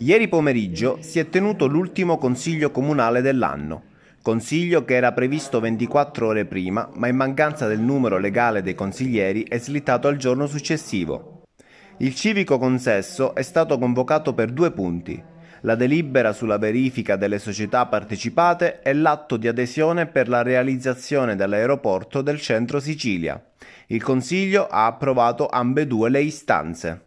Ieri pomeriggio si è tenuto l'ultimo consiglio comunale dell'anno, consiglio che era previsto 24 ore prima, ma in mancanza del numero legale dei consiglieri è slittato al giorno successivo. Il civico consesso è stato convocato per due punti, la delibera sulla verifica delle società partecipate e l'atto di adesione per la realizzazione dell'aeroporto del centro Sicilia. Il Consiglio ha approvato ambedue le istanze.